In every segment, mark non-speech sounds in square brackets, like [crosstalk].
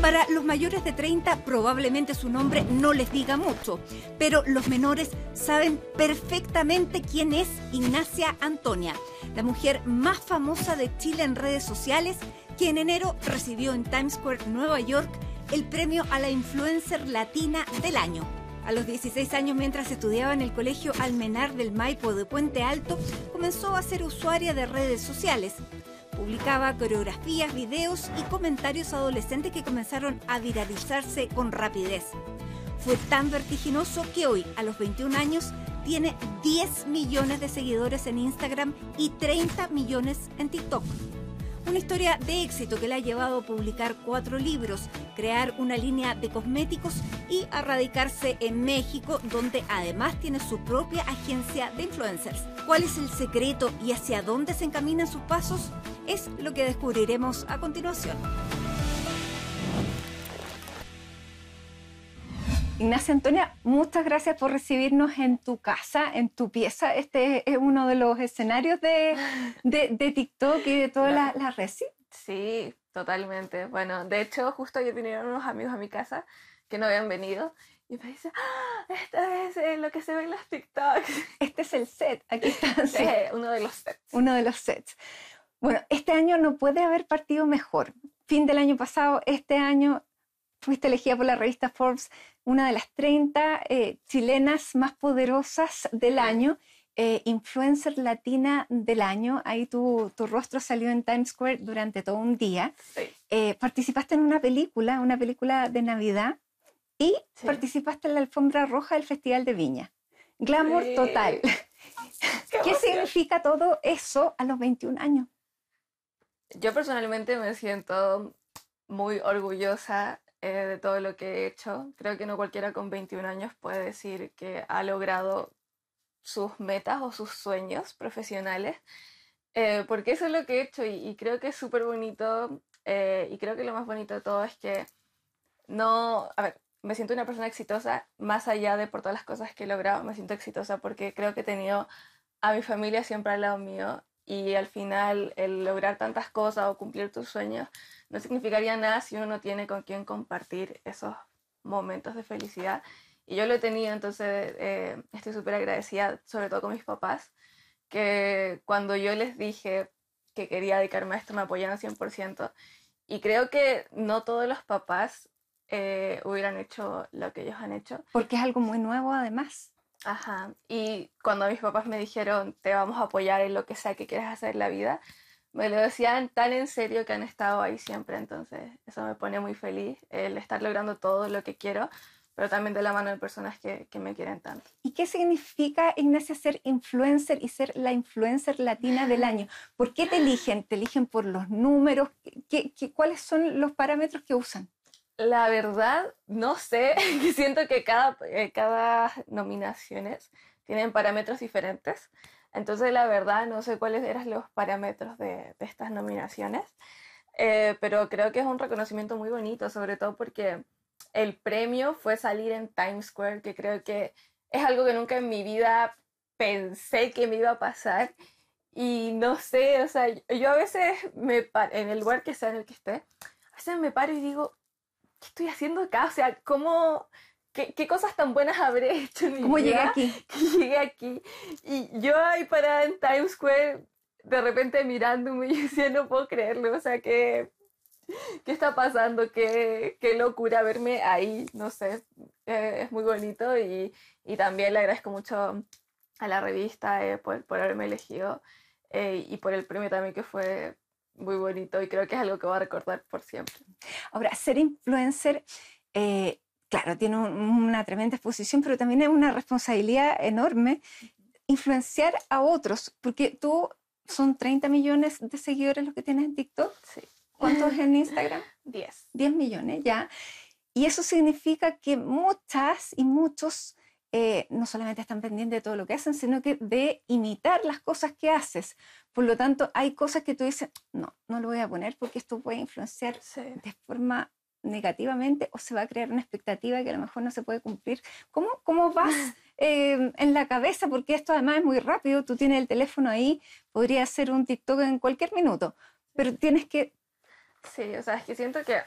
Para los mayores de 30 probablemente su nombre no les diga mucho, pero los menores saben perfectamente quién es Ignacia Antonia, la mujer más famosa de Chile en redes sociales, que en enero recibió en Times Square, Nueva York, el premio a la influencer latina del año. A los 16 años, mientras estudiaba en el Colegio Almenar del Maipo de Puente Alto, comenzó a ser usuaria de redes sociales. Publicaba coreografías, videos y comentarios adolescentes que comenzaron a viralizarse con rapidez. Fue tan vertiginoso que hoy, a los 21 años, tiene 10 millones de seguidores en Instagram y 30 millones en TikTok. Una historia de éxito que la ha llevado a publicar cuatro libros, crear una línea de cosméticos y a radicarse en México, donde además tiene su propia agencia de influencers. ¿Cuál es el secreto y hacia dónde se encaminan sus pasos? Es lo que descubriremos a continuación. Ignacia Antonia, muchas gracias por recibirnos en tu casa, en tu pieza. Este es uno de los escenarios de, de, TikTok y de todas las la redes. Sí, totalmente. Bueno, de hecho, justo yo vinieron unos amigos a mi casa que no habían venido y me dicen, ¡Ah, esto es eh, lo que se ve en los TikToks. [laughs] Este es el set, aquí está. Sí, eh, uno de los sets. Uno de los sets. Bueno, este año no puede haber partido mejor. Fin del año pasado, este año fuiste elegida por la revista Forbes una de las 30 eh, chilenas más poderosas del año, eh, influencer latina del año. Ahí tu, rostro salió en Times Square durante todo un día. Eh, participaste en una película, una película de Navidad, y participaste en la alfombra roja del Festival de Viña. Glamour total. ¿Qué, ¿Qué significa todo eso a los 21 años? Yo personalmente me siento muy orgullosa eh, de todo lo que he hecho. Creo que no cualquiera con 21 años puede decir que ha logrado sus metas o sus sueños profesionales, eh, porque eso es lo que he hecho y, creo que es súper bonito eh, y creo que lo más bonito de todo es que no, a ver, me siento una persona exitosa más allá de por todas las cosas que he logrado, me siento exitosa porque creo que he tenido a mi familia siempre al lado mío y al final el lograr tantas cosas o cumplir tus sueños no significaría nada si uno no tiene con quién compartir esos momentos de felicidad. Y yo lo he tenido, entonces eh, estoy súper agradecida, sobre todo con mis papás, que cuando yo les dije que quería dedicarme a esto me apoyaron 100%. Y creo que no todos los papás eh, hubieran hecho lo que ellos han hecho. Porque es algo muy nuevo además. Ajá. Y cuando mis papás me dijeron, te vamos a apoyar en lo que sea que quieras hacer en la vida, me lo decían tan en serio que han estado ahí siempre, entonces eso me pone muy feliz, el estar logrando todo lo que quiero, pero también de la mano de personas que, me quieren tanto. ¿Y qué significa, Ignacia, ser influencer y ser la influencer latina del año? ¿Por qué te eligen? ¿Te eligen por los números? ¿Qué, cuáles son los parámetros que usan? La verdad, no sé, [laughs] siento que cada, eh, cada nominaciones tienen parámetros diferentes. Entonces, la verdad, no sé cuáles eran los parámetros de, estas nominaciones, eh, pero creo que es un reconocimiento muy bonito, sobre todo porque el premio fue salir en Times Square, que creo que es algo que nunca en mi vida pensé que me iba a pasar. Y no sé, o sea, yo a veces me paro, en el lugar que sea en el que esté, a veces me paro y digo, ¿qué estoy haciendo acá? O sea, ¿cómo, ¿Qué, cosas tan buenas habré [laughs] hecho en mi ¿Cómo llegué aquí? [laughs] llegué aquí. Y yo ahí parada en Times Square, de repente mirándome [laughs] y decía, no puedo creerlo, o sea, que... ¿Qué está pasando? ¿Qué, qué locura verme ahí, no sé, eh, es muy bonito y, y, también le agradezco mucho a la revista eh, por, haberme elegido eh, y por el premio también que fue muy bonito y creo que es algo que voy a recordar por siempre. Ahora, ser influencer eh, claro, tiene una tremenda exposición, pero también es una responsabilidad enorme influenciar a otros, porque tú son 30 millones de seguidores los que tienes en TikTok. Sí. ¿Cuántos en [laughs] Instagram? 10. 10 millones ya. Y eso significa que muchas y muchos eh, no solamente están pendientes de todo lo que hacen, sino que de imitar las cosas que haces. Por lo tanto, hay cosas que tú dices, no, no lo voy a poner porque esto puede influenciar de forma negativamente o se va a crear una expectativa que a lo mejor no se puede cumplir. ¿Cómo, cómo vas [laughs] eh, en la cabeza? Porque esto además es muy rápido, tú tienes el teléfono ahí, podría hacer un TikTok en cualquier minuto, pero tienes que... Sí, o sea, es que siento que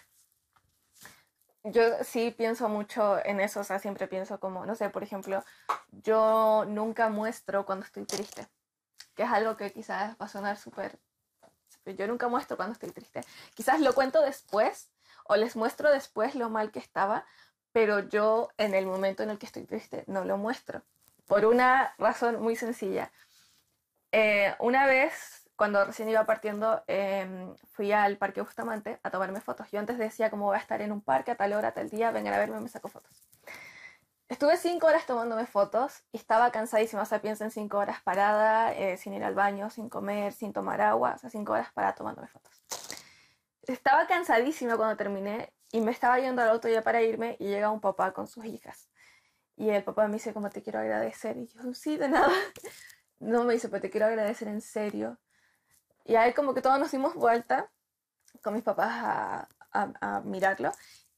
yo sí pienso mucho en eso, o sea, siempre pienso como, no sé, por ejemplo, yo nunca muestro cuando estoy triste, que es algo que quizás va a sonar súper... Yo nunca muestro cuando estoy triste. Quizás lo cuento después, o les muestro después lo mal que estaba, pero yo en el momento en el que estoy triste no lo muestro, por una razón muy sencilla. Eh, una vez, cuando recién iba partiendo, em, fui al Parque Bustamante a tomarme fotos. Yo antes decía cómo voy a estar en un parque a tal hora, a tal día, vengan a verme, me saco fotos. Estuve cinco horas tomándome fotos y estaba cansadísima, o sea, piensen en cinco horas parada, eh, sin ir al baño, sin comer, sin tomar agua, o sea, cinco horas parada tomándome fotos estaba cansadísima cuando terminé y me estaba yendo al auto ya para irme y llega un papá con sus hijas. Y el papá me dice, como te quiero agradecer. Y yo, sí, de nada. [laughs] No me dice, pero pues te quiero agradecer en serio. Y ahí como que todos nos dimos vuelta con mis papás a, mirarlo.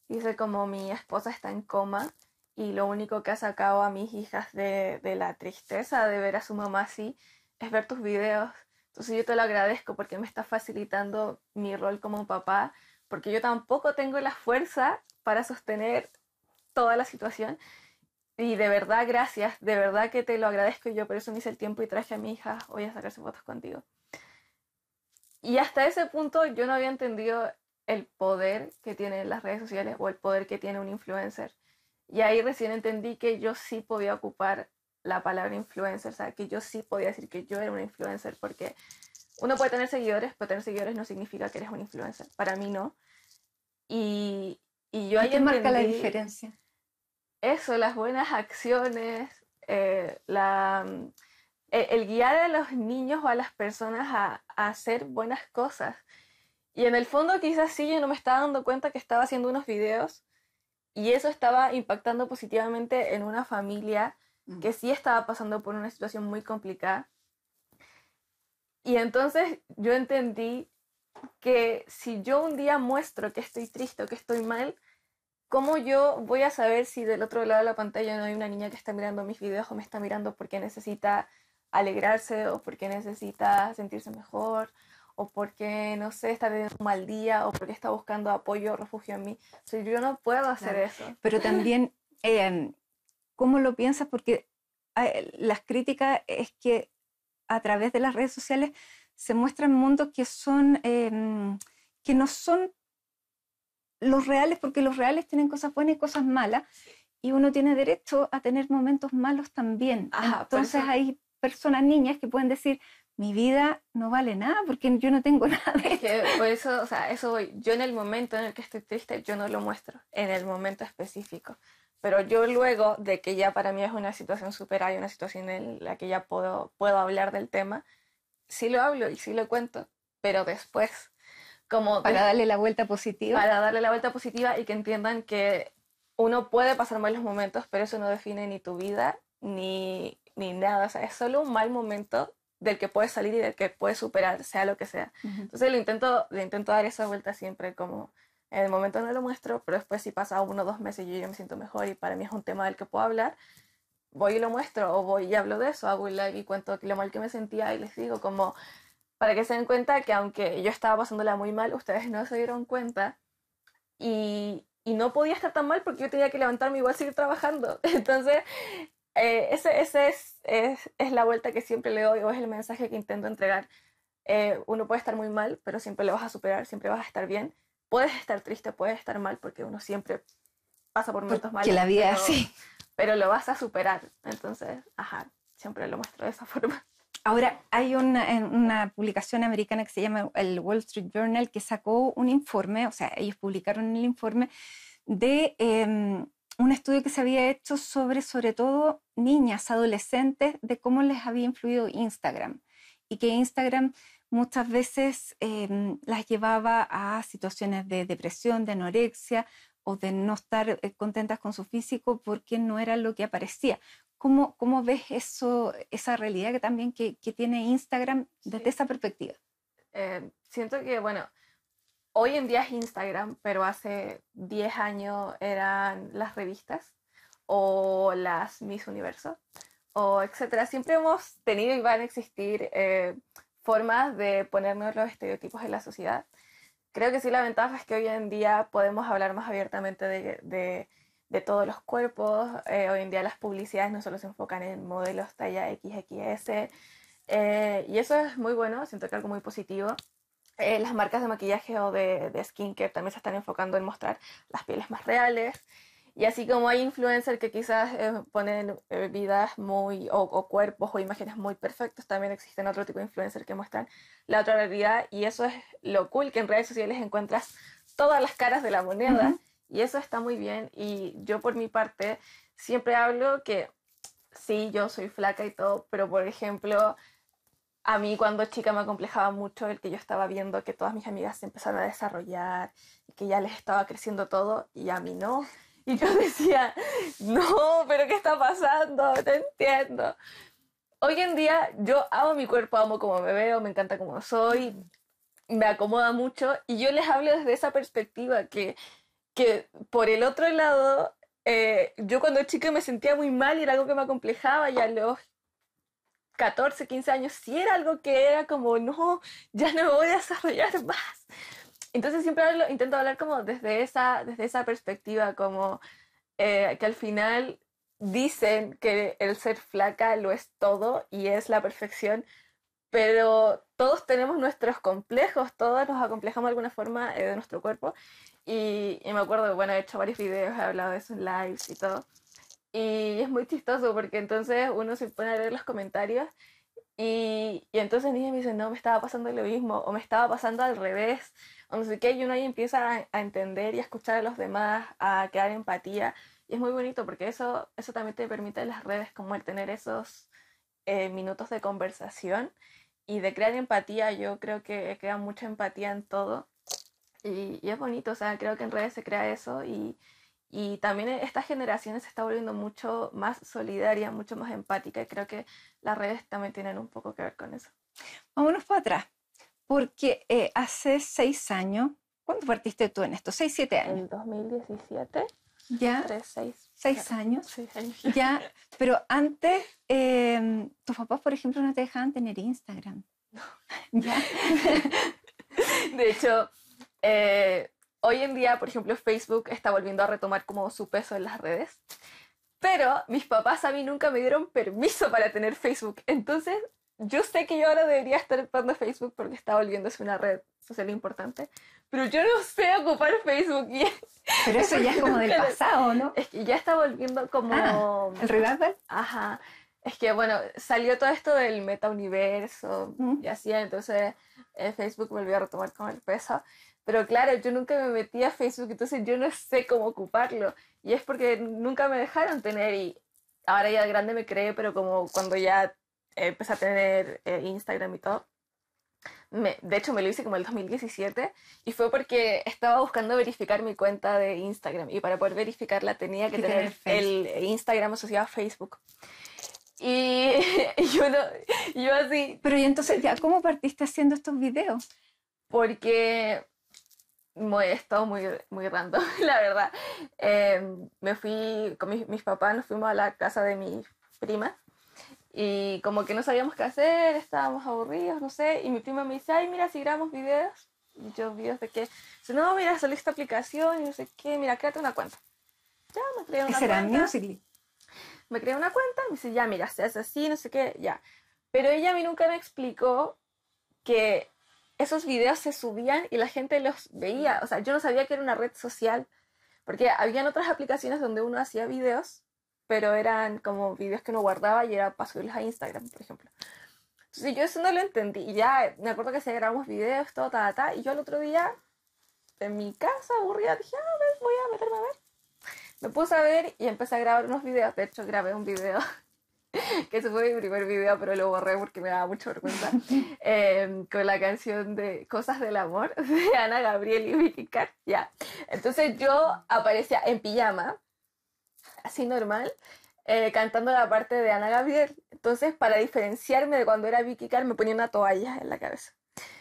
Y dice, como mi esposa está en coma y lo único que ha sacado a mis hijas de, de la tristeza de ver a su mamá así es ver tus videos. Entonces yo te lo agradezco porque me está facilitando mi rol como papá, porque yo tampoco tengo la fuerza para sostener toda la situación. Y de verdad, gracias, de verdad que te lo agradezco y yo por eso me hice el tiempo y traje a mi hija hoy a sacarse fotos contigo. Y hasta ese punto yo no había entendido el poder que tienen las redes sociales o el poder que tiene un influencer. Y ahí recién entendí que yo sí podía ocupar la palabra influencer, o sea, que yo sí podía decir que yo era una influencer, porque uno puede tener seguidores, pero tener seguidores no significa que eres un influencer, para mí no. Y, y yo ahí marca la diferencia? Eso, las buenas acciones, eh, la, mm, e, el, guiar a los niños o a las personas a, a hacer buenas cosas. Y en el fondo quizás sí, yo no me estaba dando cuenta que estaba haciendo unos videos y eso estaba impactando positivamente en una familia que sí estaba pasando por una situación muy complicada. Y entonces yo entendí que si yo un día muestro que estoy triste o que estoy mal, ¿cómo yo voy a saber si del otro lado de la pantalla no hay una niña que está mirando mis videos o me está mirando porque necesita alegrarse o porque necesita sentirse mejor o porque, no sé, está teniendo un mal día o porque está buscando apoyo o refugio en mí? O yo no puedo hacer eso. Pero también... [laughs] Em, ¿Cómo lo piensas? Porque eh, las críticas es que a través de las redes sociales se muestran mundos que son em, que no son los reales porque los reales tienen cosas buenas y cosas malas y uno tiene derecho a tener momentos malos también entonces hay personas niñas que pueden decir mi vida no vale nada porque yo no tengo [laughs] nada por eso o sea eso yo en el momento en el que estoy triste yo no lo muestro en el momento específico pero yo luego de que ya para mí es una situación superada y una situación en la que ya puedo, puedo hablar del tema, sí lo hablo y sí lo cuento, pero después. Como para darle la vuelta positiva. Para darle la vuelta positiva y que entiendan que uno puede pasar malos momentos, pero eso no define ni tu vida ni, ni nada. O sea, es solo un mal momento del que puedes salir y del que puedes superar, sea lo que sea. Entonces lo intento, le intento dar esa vuelta siempre como en el momento no lo muestro, pero después si pasa uno o dos meses y yo me siento mejor y para mí es un tema del que puedo hablar, voy y lo muestro o voy y hablo de eso, hago un live y cuento lo mal que me sentía y les digo como para que se den cuenta que aunque yo estaba pasándola muy mal, ustedes no se dieron cuenta y, no podía estar tan mal porque yo tenía que levantarme y a seguir trabajando. [laughs] Entonces, eh, esa es, la vuelta que siempre le doy o es el mensaje que intento entregar. Eh, uno puede estar muy mal, pero siempre lo vas a superar, siempre vas a estar bien puedes estar triste, puedes estar mal, porque uno siempre pasa por momentos malos. Que la vida es así. Pero lo vas a superar. Entonces, ajá, siempre lo muestro de esa [laughs] forma. Ahora, hay una, una, publicación americana que se llama el Wall Street Journal que sacó un informe, o sea, ellos publicaron el informe de em, un estudio que se había hecho sobre, sobre todo, niñas, adolescentes, de cómo les había influido Instagram. Y que Instagram muchas veces em, las llevaba a situaciones de depresión, de anorexia o de no estar eh, contentas con su físico porque no era lo que aparecía. ¿Cómo, cómo ves eso, esa realidad que también que, tiene Instagram desde esa perspectiva? Eh, siento que, bueno, hoy en día es Instagram, pero hace 10 años eran las revistas o las Miss Universo o etcétera. Siempre hemos tenido y van a existir eh, formas de ponernos los estereotipos en la sociedad. Creo que sí la ventaja es que hoy en día podemos hablar más abiertamente de, todos los cuerpos. Eh, hoy en día las publicidades no solo se enfocan en modelos talla XXS. Eh, y eso es muy bueno, siento que algo muy positivo. Eh, las marcas de maquillaje o de, de skincare también se están enfocando en mostrar las pieles más reales. Y así como hay influencers que quizás eh, ponen eh, vidas muy, o, cuerpos o imágenes muy perfectos, también existen otro tipo de influencers que muestran la otra realidad y eso es lo cool, que en redes sociales encuentras todas las caras de la moneda y eso está muy bien y yo por mi parte siempre hablo que sí, yo soy flaca y todo, pero por ejemplo, a mí cuando chica me acomplejaba mucho el que yo estaba viendo que todas mis amigas se empezaron a desarrollar y que ya les estaba creciendo todo y a mí no. Y yo decía, no, pero ¿qué está pasando? No entiendo. Hoy en día yo amo mi cuerpo, amo como me veo, me encanta como soy, me acomoda mucho y yo les hablo desde esa perspectiva que, que por el otro lado, eh, yo cuando chica me sentía muy mal y era algo que me acomplejaba y a los 14, 15 años si era algo que era como, no, ya no me voy a desarrollar más. Entonces siempre intento hablar como desde esa, desde esa perspectiva, como eh, que al final dicen que el ser flaca lo es todo y es la perfección, pero todos tenemos nuestros complejos, todos nos acomplejamos de alguna forma eh, de nuestro cuerpo. Y, me acuerdo que, bueno, he hecho varios videos, he hablado de eso en lives y todo. Y es muy chistoso porque entonces uno se pone a leer los comentarios y, y entonces niñas me dicen, no, me estaba pasando lo mismo o me estaba pasando al revés o no y uno ahí empieza a, entender y a escuchar a los demás, a crear empatía, y es muy bonito porque eso, eso también te permite las redes, como el tener esos eh, minutos de conversación y de crear empatía, yo creo que crea mucha empatía en todo, y, es bonito, o sea, creo que en redes se crea eso y... Y también estas generaciones se está volviendo mucho más solidaria, mucho más empática y creo que las redes también tienen un poco que ver con eso. Vámonos para atrás porque eh, hace seis años, ¿cuándo partiste tú en esto? ¿Seis, siete años? En 2017. Ya. Tres, seis. Seis años. Seis años. [laughs] Ya, pero antes, em, tus papás, por ejemplo, no te dejaban tener Instagram. No. Ya. [laughs] De hecho, eh, hoy en día, por ejemplo, Facebook está volviendo a retomar como su peso en las redes. Pero mis papás a mí nunca me dieron permiso para tener Facebook. Entonces yo sé que yo ahora debería estar ocupando Facebook porque está volviéndose una red social importante, pero yo no sé ocupar Facebook. Y [laughs] pero eso ya es como del [laughs] pasado, ¿no? Es que ya está volviendo como... Ah, ¿El Ajá. Es que, bueno, salió todo esto del metauniverso y así, entonces eh, Facebook volvió a retomar con el peso. Pero claro, yo nunca me metí a Facebook, entonces yo no sé cómo ocuparlo. Y es porque nunca me dejaron tener y ahora ya grande me cree, pero como cuando ya empecé a tener eh, Instagram y todo. de hecho, me lo hice como el 2017 y fue porque estaba buscando verificar mi cuenta de Instagram y para poder verificarla tenía que tener el Instagram asociado a Facebook. Y, [laughs] yo, yo así... Pero y entonces, ya ¿cómo partiste haciendo estos videos? Porque me he estado muy, muy [laughs] la verdad. Em, me fui, con mis papás nos fuimos a la casa de mi prima y como que no sabíamos qué hacer, estábamos aburridos, no sé. Y mi prima me dice, ay, mira, si grabamos videos. Y yo, videos de qué. Dice, no, mira, salió esta aplicación y no sé qué. Mira, créate una cuenta. Ya, me creé una cuenta. ¿Será cuenta. Me creé una cuenta. Me dice, ya, mira, se hace así, no sé qué, ya. Pero ella a mí nunca me explicó que esos videos se subían y la gente los veía. O sea, yo no sabía que era una red social. Porque habían otras aplicaciones donde uno hacía videos pero eran como videos que no guardaba y era para subirlos a Instagram, por ejemplo. Entonces yo eso no lo entendí. Y ya me acuerdo que se grabamos videos, todo, ta, ta, y yo al otro día, en mi casa, aburrida, dije, ah, a ver, voy a meterme a ver. Me puse a ver y empecé a grabar unos videos. De hecho, grabé un video, [laughs] que ese fue mi primer video, pero lo borré porque me daba mucha vergüenza, [laughs] em, con la canción de Cosas del Amor [laughs] de Ana Gabriel y Vicky Ya. Entonces yo aparecía en pijama así normal, eh, cantando la parte de Ana Gabriel. Entonces, para diferenciarme de cuando era Vicky Carr, me ponía una toalla en la cabeza.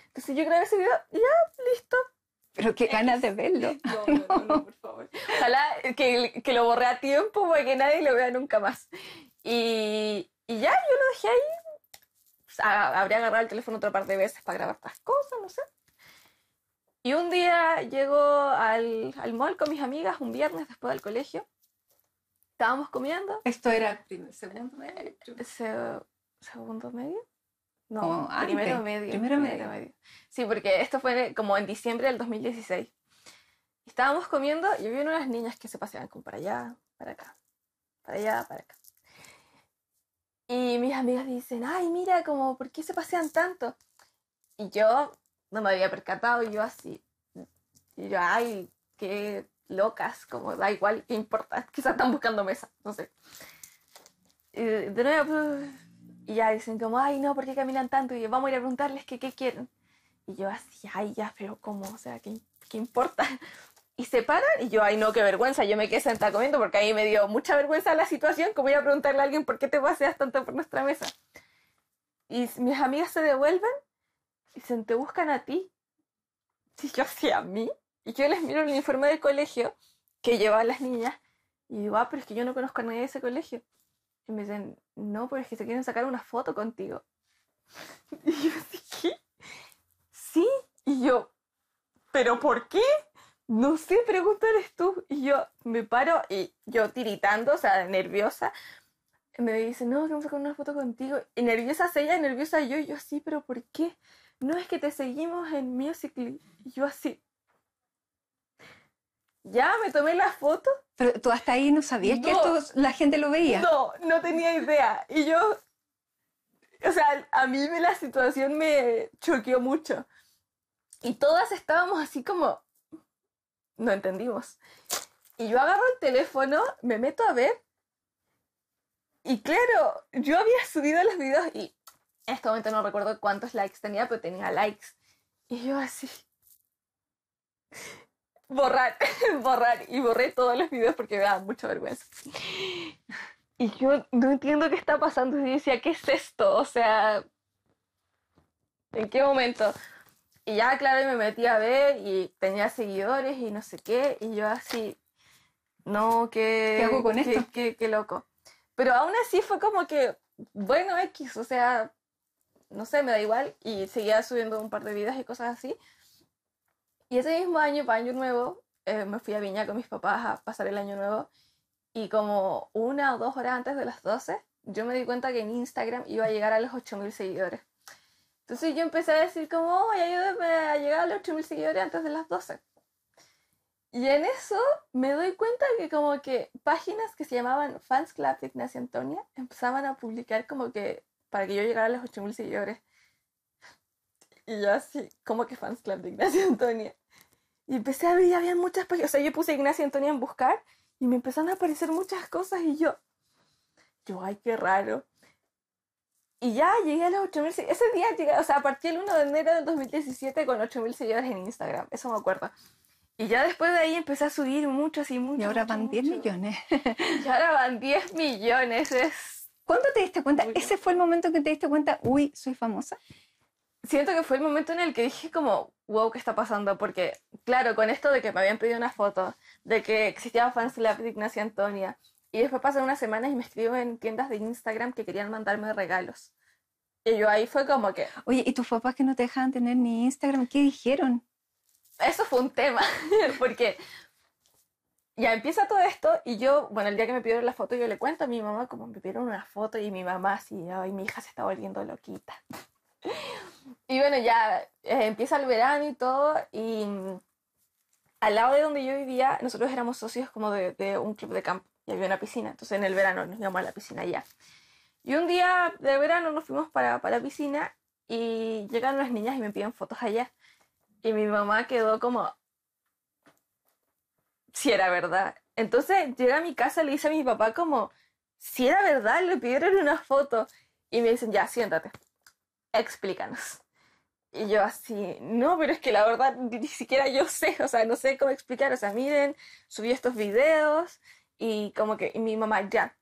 Entonces, yo grabé ese video ya, listo. Pero qué ganas de verlo. [laughs] [laughs] No, por favor. Ojalá que, que, lo borré a tiempo para que nadie lo vea nunca más. Y, y ya, yo lo dejé ahí. Pues, habría agarrado el teléfono otra par de veces para grabar otras cosas, no sé. Y un día llego al, al mall con mis amigas, un viernes después del colegio, estábamos comiendo. Esto era primer, segundo medio. Eh, segundo medio. No, primero medio. Primero, medio. Sí, porque esto fue como en diciembre del 2016. Estábamos comiendo y vi unas niñas que se paseaban como para allá, para acá, para allá, para acá. Y mis amigas dicen, ay, mira, como, ¿por qué se pasean tanto? Y yo no me había percatado, y yo así. Y yo, ay, qué locas, como da igual, qué importa, [laughs] quizás están buscando mesa, no sé. Y de nuevo, y ya dicen como, ay, no, ¿por qué caminan tanto? Y yo, vamos a ir a preguntarles que qué quieren. Y yo así, ay, ya, pero ¿cómo? O sea, ¿qué, importa? [laughs] Y se paran y yo, ay, no, qué vergüenza, yo me quedé sentada comiendo porque ahí me dio mucha vergüenza la situación, como voy a preguntarle a alguien, ¿por qué te paseas tanto por nuestra mesa? Y mis amigas se devuelven y dicen, ¿te buscan a ti? si [laughs] yo, hacía ¿a mí? Y yo les miro el uniforme del colegio que llevaban las niñas y digo, ah, pero es que yo no conozco a nadie de ese colegio. Y me dicen, no, pero pues es que se quieren sacar una foto contigo. [laughs] Y yo, ¿sí Sí. Y yo, ¿pero por qué? No sé, pregúntales tú. Y yo me paro y yo tiritando, o sea, nerviosa. Me dice, no, queremos sacar una foto contigo. Y nerviosa es ella, nerviosa yo. Y yo, sí, pero ¿por qué? No es que te seguimos en Musical.ly. yo así, ya, me tomé las fotos. Pero tú hasta ahí no sabías que esto la gente lo veía. No, no tenía idea. Y yo, o sea, a mí me la situación me choqueó mucho. Y todas estábamos así como, no entendimos. Y yo agarro el teléfono, me meto a ver. Y claro, yo había subido los videos y en este momento no recuerdo cuántos likes tenía, pero tenía likes. Y yo así borrar, [laughs] borrar. Y borré todos los videos porque me daba mucha vergüenza. Y yo no entiendo qué está pasando. Y decía, ¿qué es esto? O sea, ¿en qué momento? Y ya, claro, me metí a ver y tenía seguidores y no sé qué. Y yo así, no, qué... ¿Qué hago con esto? Qué, qué loco. Pero aún así fue como que, bueno, X, o sea, no sé, me da igual. Y seguía subiendo un par de videos y cosas así. Y ese mismo año, para Año Nuevo, eh, me fui a Viña con mis papás a pasar el Año Nuevo. Y como una o dos horas antes de las 12, yo me di cuenta que en Instagram iba a llegar a los 8.000 seguidores. Entonces yo empecé a decir como, ayúdenme ayúdame a llegar a los 8.000 seguidores antes de las 12. Y en eso me doy cuenta que como que páginas que se llamaban Fans Club de Ignacia Antonia empezaban a publicar como que para que yo llegara a los 8.000 seguidores. Y yo así, como que fans club de Ignacia [laughs] Antonia. Y empecé a ver había muchas páginas. O sea, yo puse Ignacia Antonia en buscar y me empezaron a aparecer muchas cosas y yo, yo, ay, qué raro. Y ya llegué a los 8.000 seguidores. Ese día llegué, o sea, a partir el 1 de enero del 2017 con 8.000 seguidores en Instagram. Eso me acuerdo. Y ya después de ahí empecé a subir mucho, así mucho. Y ahora van 10 millones. y ahora van 10 millones. Es ¿Cuándo te diste cuenta? ¿Ese fue el momento que te diste cuenta, uy, soy famosa? siento que fue el momento en el que dije como, wow, ¿qué está pasando? Porque, claro, con esto de que me habían pedido una foto, de que existía fans de Ignacia Antonia, y después pasan unas semanas y me escriben tiendas de Instagram que querían mandarme regalos. Y yo ahí fue como que... Oye, ¿y tus papás que no te dejaban tener ni Instagram? ¿Qué dijeron? Eso fue un tema, [laughs] porque ya empieza todo esto y yo, bueno, el día que me pidieron la foto yo le cuento a mi mamá como me pidieron una foto y mi mamá así, ay, mi hija se está volviendo loquita. Y bueno, ya eh, empieza el verano y todo, y mm, al lado de donde yo vivía, nosotros éramos socios como de, de, un club de campo y había una piscina. Entonces en el verano nos íbamos a la piscina allá. Y un día de verano nos fuimos para, para la piscina y llegan las niñas y me piden fotos allá. Y mi mamá quedó como. Si era verdad. Entonces llega a mi casa y le dice a mi papá como. Si era verdad, le pidieron una foto. Y me dicen, ya, siéntate explícanos. Y yo así, no, pero es que la verdad ni siquiera yo sé, o sea, no sé cómo explicar, o sea, miren, subí estos videos y como que mi mamá ya.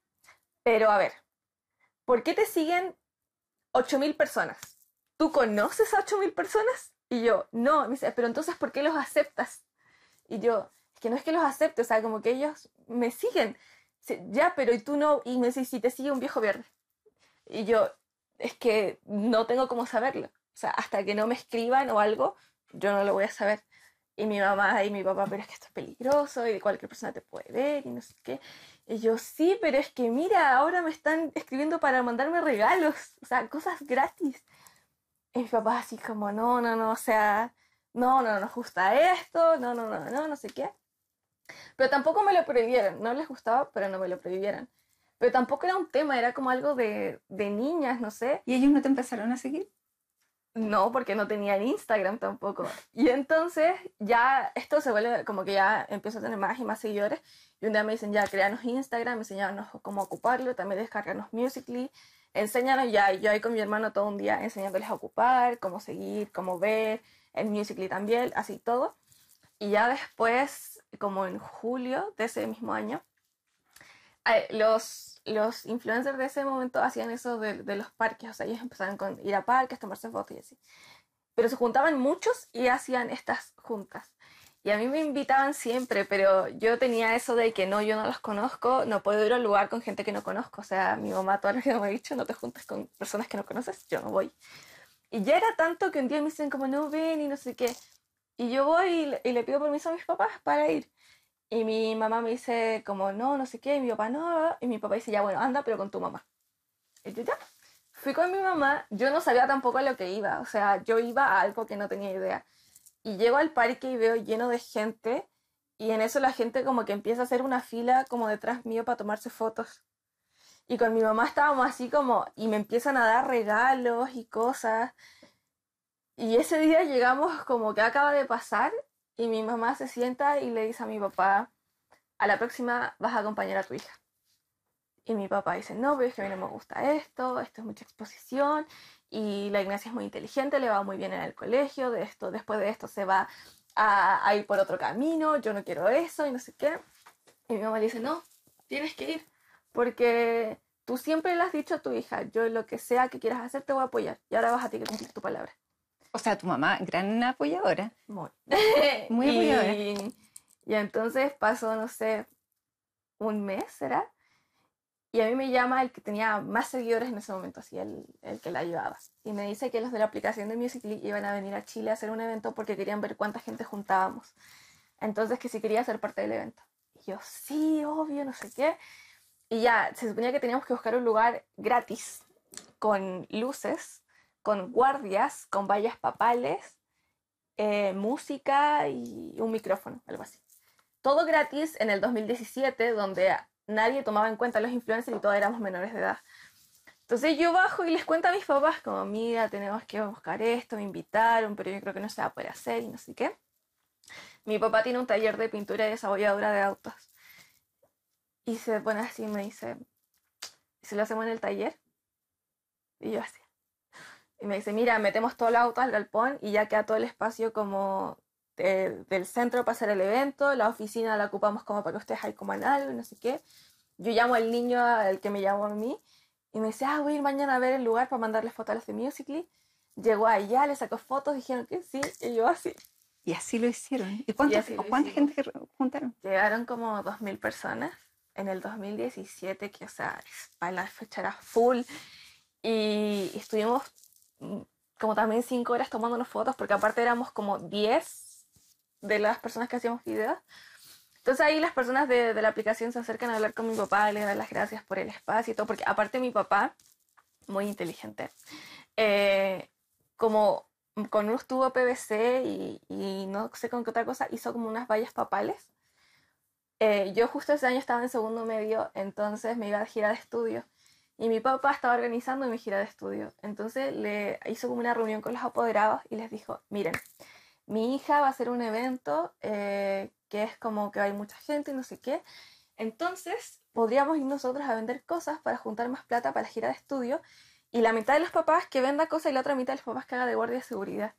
Pero a ver, ¿por qué te siguen 8.000 personas? ¿Tú conoces a 8.000 personas? Y yo, no, me dice, pero entonces, ¿por qué los aceptas? Y yo, es que no es que los acepte, o sea, como que ellos me siguen. Ya, pero y tú no, y me dice, si te sigue un viejo verde. Y yo, es que no tengo cómo saberlo. O sea, hasta que no me escriban o algo, yo no lo voy a saber. Y mi mamá y mi papá, pero es que esto es peligroso y cualquier persona te puede ver y no sé qué. Y yo, sí, pero es que mira, ahora me están escribiendo para mandarme regalos, o sea, cosas gratis. Y mi papá así como, no, no, no, o sea, no, no, no nos gusta esto, no, no, no, no, no sé qué. Pero tampoco me lo prohibieron, no les gustaba, pero no me lo prohibieron. Pero tampoco era un tema, era como algo de, de niñas, no sé. ¿Y ellos no te empezaron a seguir? No, porque no tenían Instagram tampoco. Y entonces ya esto se vuelve como que ya empiezo a tener más y más seguidores. Y un día me dicen, ya, créanos Instagram, enseñanos cómo ocuparlo, también descargarnos Musically, enséñanos ya. Yo ahí con mi hermano todo un día enseñándoles a ocupar, cómo seguir, cómo ver, el Musically también, así todo. Y ya después, como en julio de ese mismo año, los, los influencers de ese momento hacían eso de, de los parques, o sea, ellos empezaban con ir a parques, tomarse fotos y así. Pero se juntaban muchos y hacían estas juntas. Y a mí me invitaban siempre, pero yo tenía eso de que no, yo no los conozco, no puedo ir a lugar con gente que no conozco. O sea, mi mamá toda la vida me ha dicho, no te juntas con personas que no conoces, yo no voy. Y ya era tanto que un día me dicen como, no ven y no sé qué. Y yo voy y le pido permiso a mis papás para ir. Y mi mamá me dice como, no, no sé qué, y mi papá no, y mi papá dice, ya bueno, anda, pero con tu mamá. Y yo ya, fui con mi mamá, yo no sabía tampoco a lo que iba, o sea, yo iba a algo que no tenía idea. Y llego al parque y veo lleno de gente, y en eso la gente como que empieza a hacer una fila como detrás mío para tomarse fotos. Y con mi mamá estábamos así como, y me empiezan a dar regalos y cosas. Y ese día llegamos como que acaba de pasar y mi mamá se sienta y le dice a mi papá, a la próxima vas a acompañar a tu hija. Y mi papá dice, no, pero es que a mí no me gusta esto, esto es mucha exposición y la Ignacia es muy inteligente, le va muy bien en el colegio, de esto, después de esto se va a, ir por otro camino, yo no quiero eso y no sé qué. Y mi mamá le dice, no, tienes que ir, porque tú siempre le has dicho a tu hija, yo lo que sea que quieras hacer te voy a apoyar y ahora vas a ti que cumplir tu palabra o sea, tu mamá, gran apoyadora. Muy. [laughs] Muy apoyadora. Y, entonces pasó, no sé, un mes, ¿será? Y a mí me llama el que tenía más seguidores en ese momento, así el, el que la ayudaba. Y me dice que los de la aplicación de Music iban a venir a Chile a hacer un evento porque querían ver cuánta gente juntábamos. Entonces que si quería ser parte del evento. Y yo, sí, obvio, no sé qué. Y ya, se suponía que teníamos que buscar un lugar gratis, con luces, con guardias, con vallas papales, eh, música y un micrófono, algo así. Todo gratis en el 2017, donde nadie tomaba en cuenta a los influencers y todos éramos menores de edad. Entonces yo bajo y les cuento a mis papás, como, mira, tenemos que buscar esto, me invitaron, pero yo creo que no se va a poder hacer y no sé qué. Mi papá tiene un taller de pintura y desabolladura de autos. Y se pone así y me dice, ¿y si lo hacemos en el taller? Y yo así, y me dice, mira, metemos todo el auto al galpón y ya queda todo el espacio como del centro para hacer el evento, la oficina la ocupamos como para que ustedes hay coman algo no sé qué. Yo llamo al niño, el que me llamó a mí, y me dice, ah, voy a ir mañana a ver el lugar para mandarles fotos a los de Musical.ly. Llegó allá, le sacó fotos, dijeron que sí, y yo así. Y así lo hicieron. ¿Y, cuánta gente juntaron? Llegaron como 2.000 personas en el 2017, que o sea, para la fecha era full. y estuvimos como también cinco horas tomando las fotos, porque aparte éramos como 10 de las personas que hacíamos videos. Entonces ahí las personas de, la aplicación se acercan a hablar con mi papá, le dan las gracias por el espacio y todo, porque aparte mi papá, muy inteligente, eh, como con un estuvo PVC y, no sé con qué otra cosa, hizo como unas vallas papales. Eh, yo justo ese año estaba en segundo medio, entonces me iba a girar de estudio y mi papá estaba organizando mi gira de estudio. Entonces le hizo como una reunión con los apoderados y les dijo, miren, mi hija va a hacer un evento eh, que es como que hay mucha gente y no sé qué. Entonces podríamos ir nosotros a vender cosas para juntar más plata para la gira de estudio. Y la mitad de los papás que venda cosas y la otra mitad de los papás que haga de guardia de seguridad.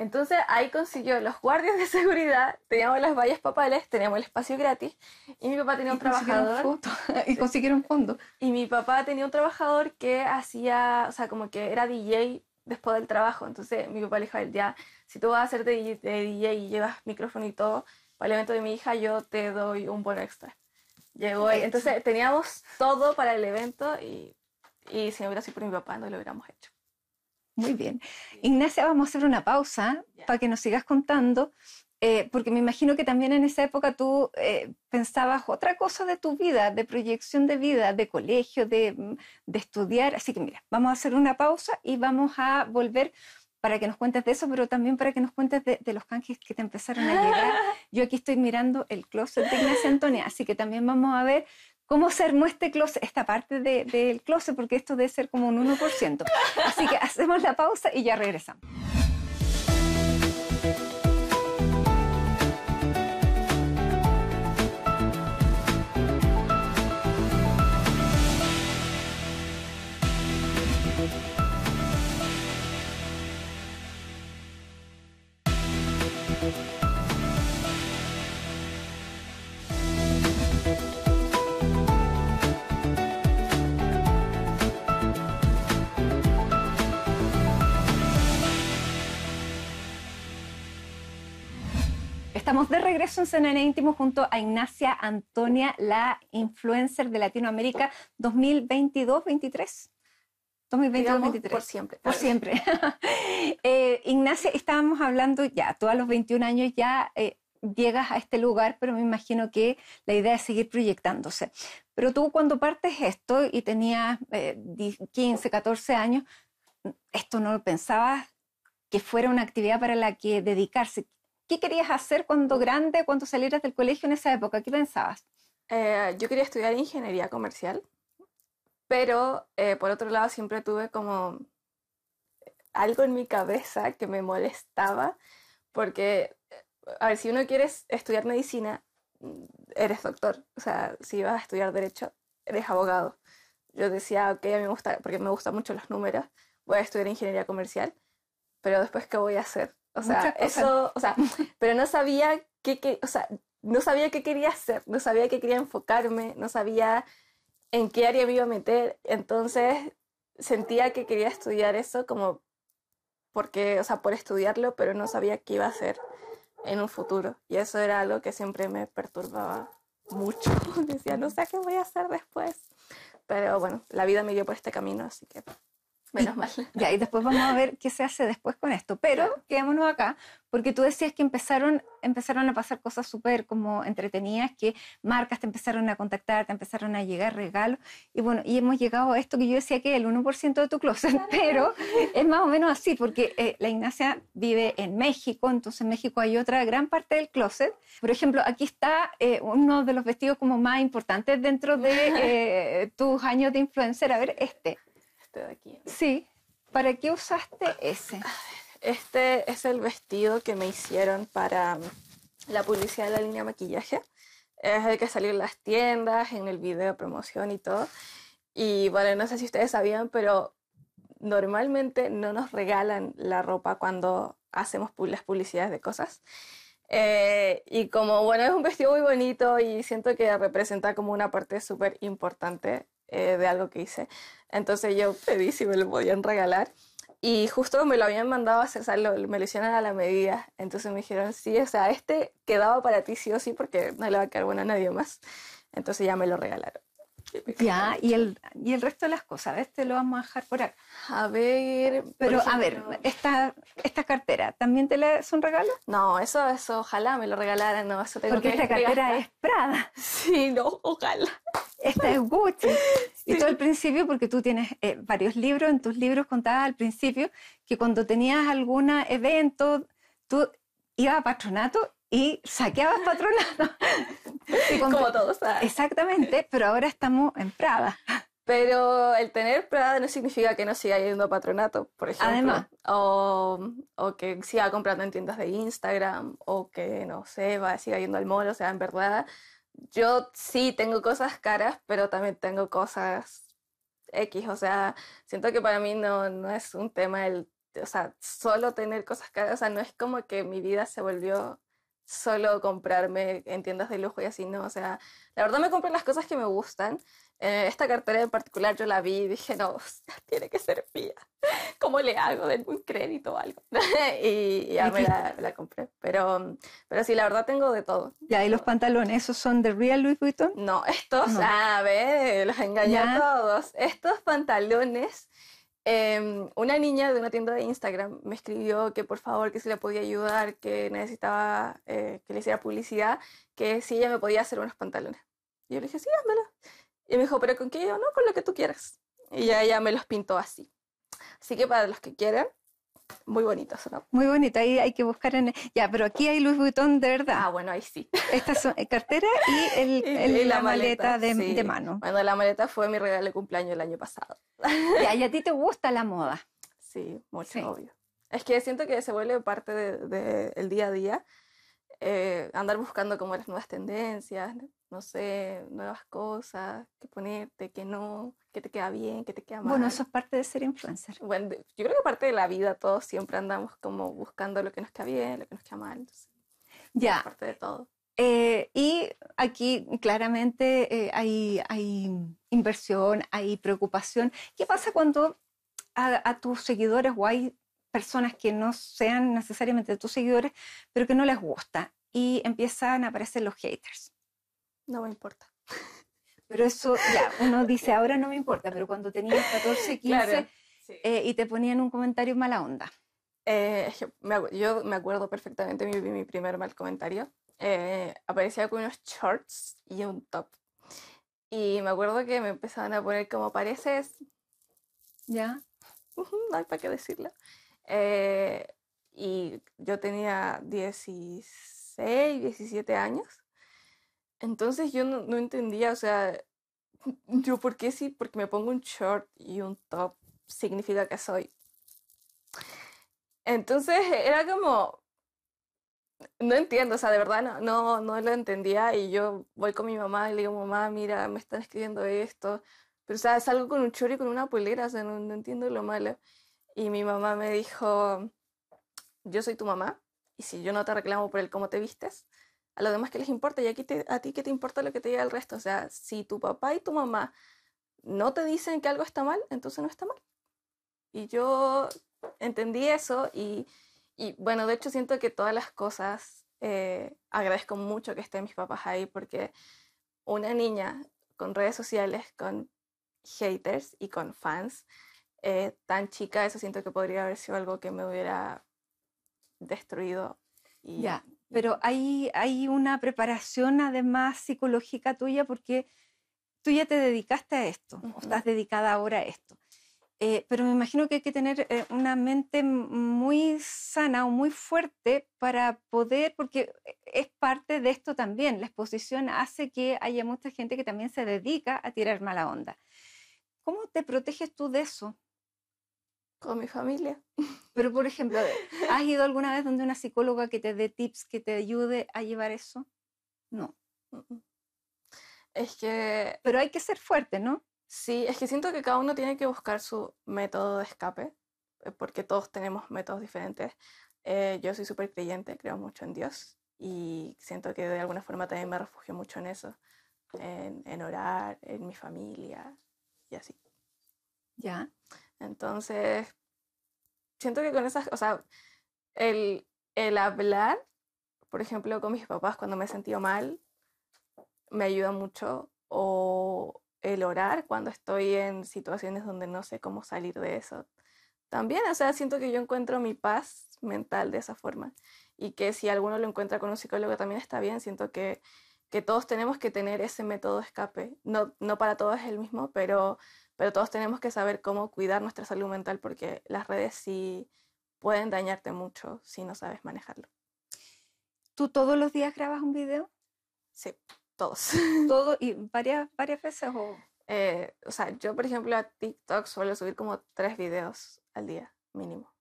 Entonces ahí consiguió los guardias de seguridad, teníamos las vallas papales, teníamos el espacio gratis y mi papá tenía un trabajador. [laughs] y consiguieron fondo. Y mi papá tenía un trabajador que hacía, o sea, como que era DJ después del trabajo. Entonces mi papá le dijo a él, ya, si tú vas a hacer de, DJ y llevas micrófono y todo para el evento de mi hija, yo te doy un bono extra. Llegó Entonces teníamos todo para el evento y, y si no hubiera sido por mi papá no lo hubiéramos hecho. Muy bien. Ignacia, vamos a hacer una pausa para que nos sigas contando, eh, porque me imagino que también en esa época tú eh, pensabas otra cosa de tu vida, de proyección de vida, de colegio, de, mm, de estudiar. Así que mira, vamos a hacer una pausa y vamos a volver para que nos cuentes de eso, pero también para que nos cuentes de, los canjes que te empezaron a llegar. [laughs] Yo aquí estoy mirando el closet de Ignacia Antonia, así que también vamos a ver cómo se armó este closet, esta parte del de, closet, porque esto debe ser como un 1%. Así que hacemos la pausa y ya regresamos. de regreso en CNN Íntimo junto a Ignacia Antonia, la influencer de Latinoamérica 2022-23. 2022-2023. Por siempre. Por pues. siempre. [laughs] Eh, Ignacia, estábamos hablando ya, tú a los 21 años ya eh, llegas a este lugar, pero me imagino que la idea es seguir proyectándose. Pero tú cuando partes esto y tenías 15, eh, 14 años, esto no lo pensabas que fuera una actividad para la que dedicarse. ¿Qué querías hacer cuando grande, cuando salieras del colegio en esa época? ¿Qué pensabas? Eh, yo quería estudiar ingeniería comercial, pero eh, por otro lado siempre tuve como eh, algo en mi cabeza que me molestaba, porque, a ver, si uno quiere estudiar medicina, mm, eres doctor, o sea, si vas a estudiar derecho, eres abogado. Yo decía, ok, a mí me gusta, porque me gustan mucho los números, voy a estudiar ingeniería comercial, pero después, ¿qué voy a hacer? O sea, eso, o sea, [laughs] pero no sabía qué, o sea, no sabía qué quería hacer, no sabía qué quería enfocarme, no sabía en qué área me iba a meter. Entonces sentía que quería estudiar eso como porque, o sea, por estudiarlo, pero no sabía qué iba a hacer en un futuro. Y eso era algo que siempre me perturbaba mucho. [laughs] Decía, no sé qué voy a hacer después. Pero bueno, la vida me dio por este camino, así que Menos mal. Ya, y después vamos a ver qué se hace después con esto. Pero quedémonos acá, porque tú decías que empezaron, empezaron a pasar cosas súper como entretenidas, que marcas te empezaron a contactar, te empezaron a llegar regalos. Y bueno, y hemos llegado a esto que yo decía que el 1% de tu closet, pero [laughs] es más o menos así, porque eh, la Ignacia vive en México, entonces en México hay otra gran parte del closet. Por ejemplo, aquí está eh, uno de los vestidos como más importantes dentro de [laughs] eh, tus años de influencer. A ver, este de aquí. Sí. ¿Para qué usaste ese? Este es el vestido que me hicieron para um, la publicidad de la línea maquillaje. Es el que salió en las tiendas, en el video de promoción y todo. Y bueno, no sé si ustedes sabían, pero normalmente no nos regalan la ropa cuando hacemos las publicidades de cosas. Eh, y como, bueno, es un vestido muy bonito y siento que representa como una parte súper importante eh, de algo que hice. Entonces yo pedí si me lo podían regalar y justo me lo habían mandado a César, me lo hicieron a la medida. Entonces me dijeron, sí, o sea, este quedaba para ti sí o sí porque no le va a quedar bueno a nadie más. Entonces ya me lo regalaron. Ya, y el, y el resto de las cosas, este lo vamos a dejar por acá. A ver, pero a ver, esta, esta cartera, ¿también te la es un regalo? No, eso, eso, ojalá me lo regalaran, no, eso tengo Porque esta cartera es Prada. [laughs] Sí, no, ojalá. Esta es Gucci. [laughs] Y todo al principio, porque tú tienes eh, varios libros, en tus libros contabas al principio que cuando tenías algún evento, tú ibas a patronato y saqueabas patronato. [laughs] Como todos. Ah. Exactamente, pero ahora estamos en Prada. Pero el tener Prada no significa que no siga yendo a patronato, por ejemplo. O, que siga comprando en tiendas de Instagram, o que, no sé, va, siga yendo al mall. O sea, en verdad, yo sí tengo cosas caras, pero también tengo cosas X. O sea, siento que para mí no, no es un tema el... O sea, solo tener cosas caras. O sea, no es como que mi vida se volvió solo comprarme en tiendas de lujo y así, no. O sea, la verdad me compro las cosas que me gustan. Eh, esta cartera en particular yo la vi y dije, no, [laughs] tiene que ser mía. ¿Cómo le hago? de un crédito o algo. [laughs] y ya me la, compré. Pero, pero sí, la verdad tengo de todo. Ya, y los pantalones, ¿esos son de Real Louis Vuitton? No, estos, a ver, los engañé a todos. Estos pantalones Em, una niña de una tienda de Instagram me escribió que por favor que se la podía ayudar, que necesitaba eh, que le hiciera publicidad, que si ella me podía hacer unos pantalones. Y yo le dije, sí, házmelo. Y me dijo, pero ¿con qué? yo, no, con lo que tú quieras. Y ya ella me los pintó así. Así que para los que quieran, muy bonito ¿no? Muy bonito, ahí hay que buscar en... Ya, pero aquí hay Louis Vuitton de verdad. Ah, bueno, ahí sí. Esta son, eh, cartera y, el, [laughs] la, maleta, de, mano. Bueno, la maleta fue mi regalo de cumpleaños el año pasado. Ya, y a [laughs] ti te gusta la moda. Sí, mucho, obvio. Es que siento que se vuelve parte del de, día a día eh, andar buscando como las nuevas tendencias, ¿no? no sé, nuevas cosas, qué ponerte, qué no, qué te queda bien, qué te queda mal. Bueno, eso es parte de ser influencer. Bueno, yo creo que parte de la vida todos siempre andamos como buscando lo que nos queda bien, lo que nos queda mal. ya. Es parte de todo. Eh, y aquí claramente eh, hay, hay, inversión, hay preocupación. ¿Qué pasa cuando a, a tus seguidores o hay personas que no sean necesariamente tus seguidores, pero que no les gusta y empiezan a aparecer los haters? No me importa. [laughs] Pero eso, ya, uno dice, ahora no me importa, pero cuando tenías 14, 15 [laughs] eh, y te ponían un comentario mala onda. Eh, yo me acuerdo perfectamente mi, mi primer mal comentario. Eh, aparecía con unos shorts y un top. Y me acuerdo que me empezaban a poner como pareces. Ya. no hay para qué decirlo. y yo tenía 16, 17 años. Entonces yo no, entendía, o sea, [laughs] yo por qué sí, porque me pongo un short y un top significa que soy. Entonces [laughs] era como, no entiendo, o sea, de verdad no, no, no lo entendía y yo voy con mi mamá y le digo, mamá, mira, me están escribiendo esto, pero o sea, salgo con un short y con una polera, o sea, no, no entiendo lo malo. Y mi mamá me dijo, yo soy tu mamá y si yo no te reclamo por el cómo te vistes, a lo demás que les importa y aquí a ti que te importa lo que te diga el resto. O sea, si tu papá y tu mamá no te dicen que algo está mal, entonces no está mal. Y yo entendí eso y, bueno, de hecho siento que todas las cosas, eh, agradezco mucho que estén mis papás ahí porque una niña con redes sociales, con haters y con fans, eh, tan chica, eso siento que podría haber sido algo que me hubiera destruido. Ya, pero hay, hay una preparación además psicológica tuya porque tú ya te dedicaste a esto, o estás dedicada ahora a esto. Eh, pero me imagino que hay que tener eh, una mente muy sana o muy fuerte para poder, porque es parte de esto también. La exposición hace que haya mucha gente que también se dedica a tirar mala onda. ¿Cómo te proteges tú de eso? Con mi familia. Pero, por ejemplo, [laughs] ¿has ido alguna vez donde una psicóloga que te dé tips, que te ayude a llevar eso? No. Es que... Pero hay que ser fuerte, ¿no? Sí, es que siento que cada uno tiene que buscar su método de escape, eh, porque todos tenemos métodos diferentes. Eh, yo soy súper creyente, creo mucho en Dios y siento que de alguna forma también me refugio mucho en eso, en, en orar, en mi familia y así. Ya. Entonces, siento que con esas, o sea, el, hablar, por ejemplo, con mis papás cuando me he sentido mal, me ayuda mucho. O el orar cuando estoy en situaciones donde no sé cómo salir de eso. También, o sea, siento que yo encuentro mi paz mental de esa forma. Y que si alguno lo encuentra con un psicólogo también está bien. Siento que, todos tenemos que tener ese método de escape. No, no para todos es el mismo, pero pero todos tenemos que saber cómo cuidar nuestra salud mental porque las redes sí pueden dañarte mucho si no sabes manejarlo. ¿Tú todos los días grabas un video? Sí, todos. [laughs] ¿Todo y varias, varias veces? Eh, o? sea, yo por ejemplo a TikTok suelo subir como tres videos al día, mínimo.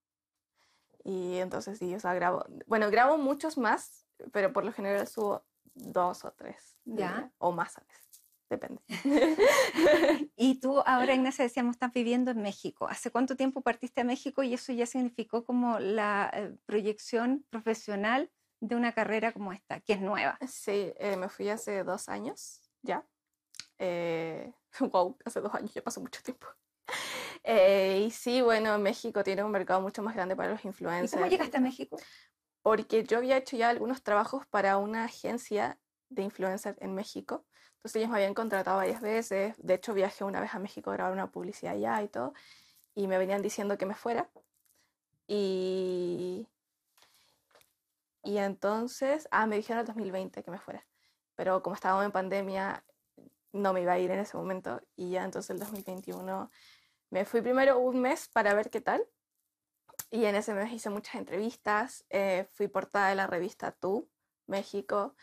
Y entonces sí, o sea, grabo, bueno, grabo muchos más, pero por lo general subo dos o tres. ¿Ya? o más a veces depende. [laughs] y tú ahora, Ignacia, decíamos, estás viviendo en México. ¿Hace cuánto tiempo partiste a México y eso ya significó como la eh, proyección profesional de una carrera como esta, que es nueva? Sí, eh, me fui hace dos años ya. Eh, [laughs] wow, hace dos años, ya pasó mucho tiempo. [laughs] y sí, bueno, México tiene un mercado mucho más grande para los influencers. ¿Y cómo llegaste a México? Porque yo había hecho ya algunos trabajos para una agencia de influencers en México entonces ellos me habían contratado varias veces, de hecho viajé una vez a México a grabar una publicidad allá y todo, y me venían diciendo que me fuera. Y, y entonces, ah, me dijeron en 2020 que me fuera, pero como estábamos en pandemia, no me iba a ir en ese momento, y ya entonces el 2021 me fui primero un mes para ver qué tal, y en ese mes hice muchas entrevistas, eh, fui portada de la revista Tú, México,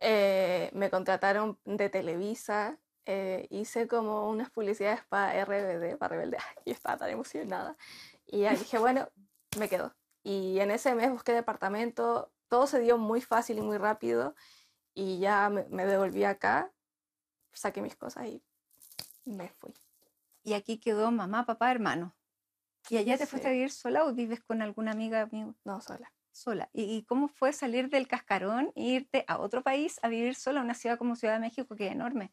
eh, me contrataron de Televisa, eh, hice como unas publicidades para RBD, para Rebelde, [laughs] y estaba tan emocionada. Y dije, [laughs] bueno, me quedo. Y en ese mes busqué departamento, todo se dio muy fácil y muy rápido, y ya me, devolví acá, saqué mis cosas y me fui. Y aquí quedó mamá, papá, hermano. ¿Y allá te fuiste a vivir sola o vives con alguna amiga, amigo? No, sola sola. ¿Y, cómo fue salir del cascarón e irte a otro país a vivir sola, una ciudad como Ciudad de México, que es enorme?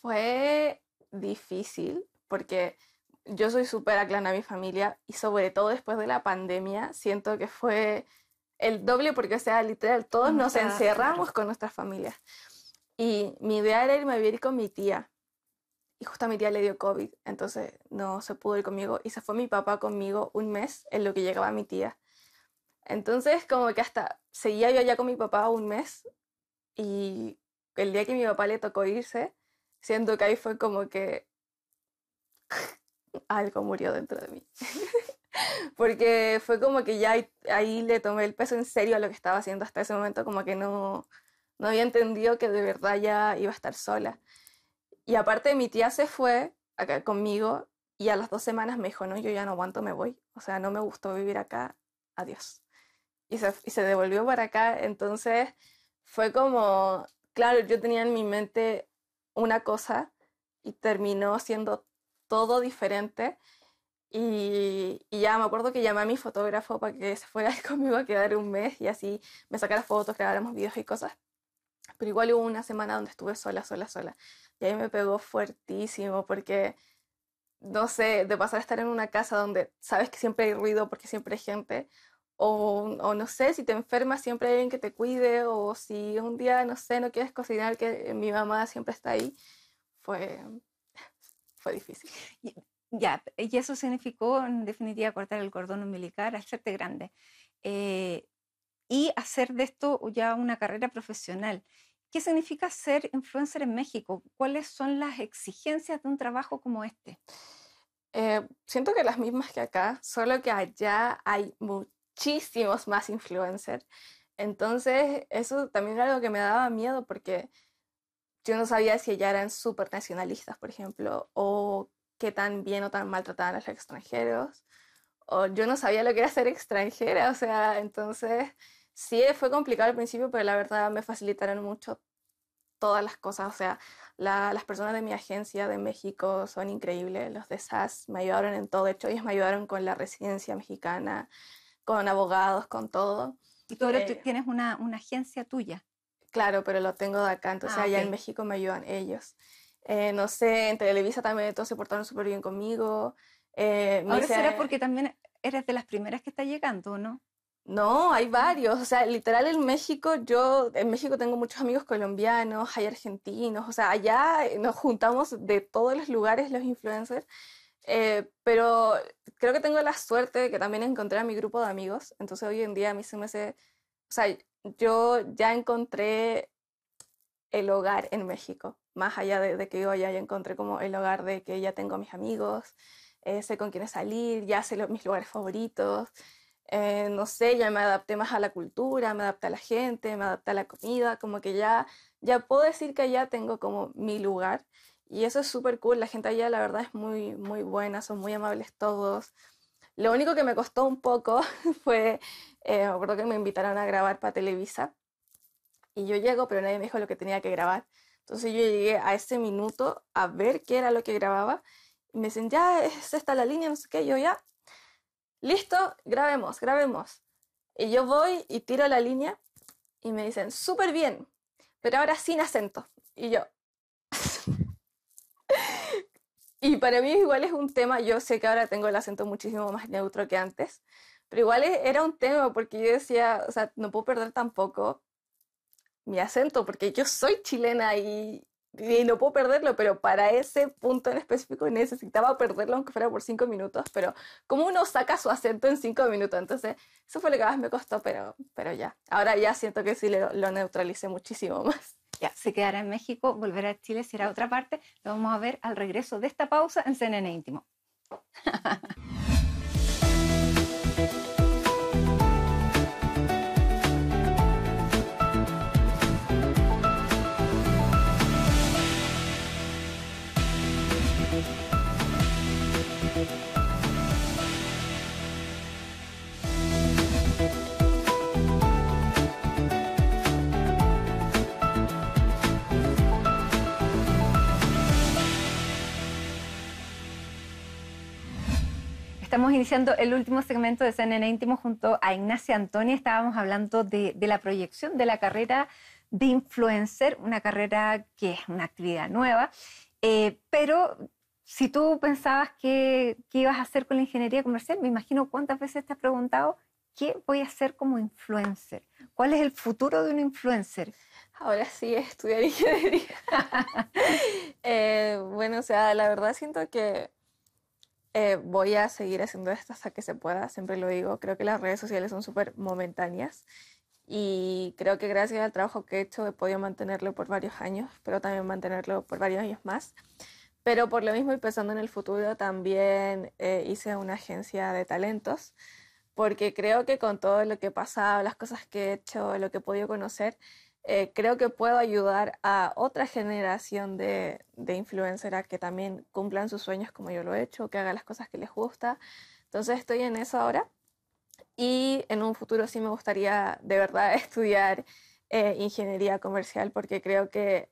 Fue difícil porque yo soy súper aclana a mi familia y sobre todo después de la pandemia siento que fue el doble porque, o sea, literal, todos nos encerramos con nuestras familias. Y mi idea era irme a vivir con mi tía. Y justo a mi tía le dio COVID, entonces no se pudo ir conmigo. Y se fue mi papá conmigo un mes en lo que llegaba mi tía. Entonces, como que hasta seguía yo allá con mi papá un mes y el día que mi papá le tocó irse, siento que ahí fue como que algo murió dentro de mí. [laughs] Porque fue como que ya ahí, le tomé el peso en serio a lo que estaba haciendo hasta ese momento, como que no, no había entendido que de verdad ya iba a estar sola. Y aparte mi tía se fue acá conmigo y a las dos semanas me dijo, no, yo ya no aguanto, me voy. O sea, no me gustó vivir acá, adiós y se, devolvió para acá. Entonces fue como, claro, yo tenía en mi mente una cosa y terminó siendo todo diferente. Y, ya me acuerdo que llamé a mi fotógrafo para que se fuera [laughs] conmigo a quedar un mes y así me sacara fotos, grabáramos videos y cosas. Pero igual hubo una semana donde estuve sola, sola, sola. Y ahí me pegó fuertísimo porque, no sé, de pasar a estar en una casa donde sabes que siempre hay ruido porque siempre hay gente o, no sé, si te enfermas siempre hay alguien que te cuide, o si un día, no sé, no quieres cocinar, que mi mamá siempre está ahí, fue, fue difícil. Y, ya, y eso significó en definitiva cortar el cordón umbilical, hacerte grande. Eh, y hacer de esto ya una carrera profesional. ¿Qué significa ser influencer en México? ¿Cuáles son las exigencias de un trabajo como este? Eh, siento que las mismas que acá, solo que allá hay muchísimos más influencers. Entonces, eso también era algo que me daba miedo porque yo no sabía si ya eran súper nacionalistas, por ejemplo, o qué tan bien o tan mal trataban a los extranjeros, o yo no sabía lo que era ser extranjera, o sea, entonces sí fue complicado al principio, pero la verdad me facilitaron mucho todas las cosas, o sea, la, las personas de mi agencia de México son increíbles, los de SAS me ayudaron en todo, de hecho ellos me ayudaron con la residencia mexicana, con abogados, con todo. Y tú ahora eh tienes una, una, agencia tuya. Claro, pero lo tengo de acá, entonces sea ah, allá en México me ayudan ellos. Eh, no sé, en Televisa también todos se portaron súper bien conmigo. Eh, ahora será porque también eres de las primeras que está llegando, ¿no? No, hay mm. varios. O sea, literal en México, yo en México tengo muchos amigos colombianos, hay argentinos. O sea, allá nos juntamos de todos los lugares los influencers. Eh, pero creo que tengo la suerte de que también encontré a mi grupo de amigos. Entonces hoy en día a mí se me sé o sea, yo ya encontré el hogar en México, más allá de, que yo ya encontré como el hogar de que ya tengo a mis amigos, eh, sé con quién salir, ya sé los, mis lugares favoritos, eh, no sé, ya me adapté más a la cultura, me adapté a la gente, me adapté a la comida, como que ya, ya puedo decir que ya tengo como mi lugar y eso es súper cool. La gente allá, la verdad, es muy, muy buena, son muy amables todos. Lo único que me costó un poco [laughs] fue, eh, me que me invitaron a grabar para Televisa. Y yo llego, pero nadie me dijo lo que tenía que grabar. Entonces yo llegué a ese minuto a ver qué era lo que grababa. Y me dicen, ya, es esta la línea, no sé qué. Yo ya, listo, grabemos, grabemos. Y yo voy y tiro la línea y me dicen, súper bien, pero ahora sin acento. Y yo, y para mí igual es un tema, yo sé que ahora tengo el acento muchísimo más neutro que antes, pero igual e, era un tema porque yo decía, o sea, no puedo perder tampoco mi acento porque yo soy chilena y, no puedo perderlo, pero para ese punto en específico necesitaba perderlo aunque fuera por cinco minutos, pero como uno saca su acento en cinco minutos, entonces eso fue lo que más me costó, pero, pero ya, ahora ya siento que sí lo, lo neutralicé muchísimo [laughs] más. Ya, se quedará en México, volverá a Chile, será otra parte. Lo vamos a ver al regreso de esta pausa en CNN Íntimo. [laughs] iniciando el último segmento de CNN Íntimo junto a Ignacia Antonia. Estábamos hablando de, la proyección de la carrera de influencer, una carrera que es una actividad nueva. Eh, pero si tú pensabas que, ibas a hacer con la ingeniería comercial, me imagino cuántas veces te has preguntado ¿qué voy a hacer como influencer? ¿Cuál es el futuro de un influencer? Ahora sí, estudiar ingeniería. [laughs] [laughs] Eh, bueno, o sea, la verdad siento que eh, voy a seguir haciendo esto hasta que se pueda, siempre lo digo, creo que las redes sociales son súper momentáneas y creo que gracias al trabajo que he hecho he podido mantenerlo por varios años, pero también mantenerlo por varios años más. Pero por lo mismo y pensando en el futuro, también eh, hice una agencia de talentos, porque creo que con todo lo que he pasado, las cosas que he hecho, lo que he podido conocer, eh, creo que puedo ayudar a otra generación de, de influencers a que también cumplan sus sueños como yo lo he hecho, que hagan las cosas que les gusta. Entonces estoy en eso ahora y en un futuro sí me gustaría de verdad [laughs] estudiar eh, ingeniería comercial porque creo que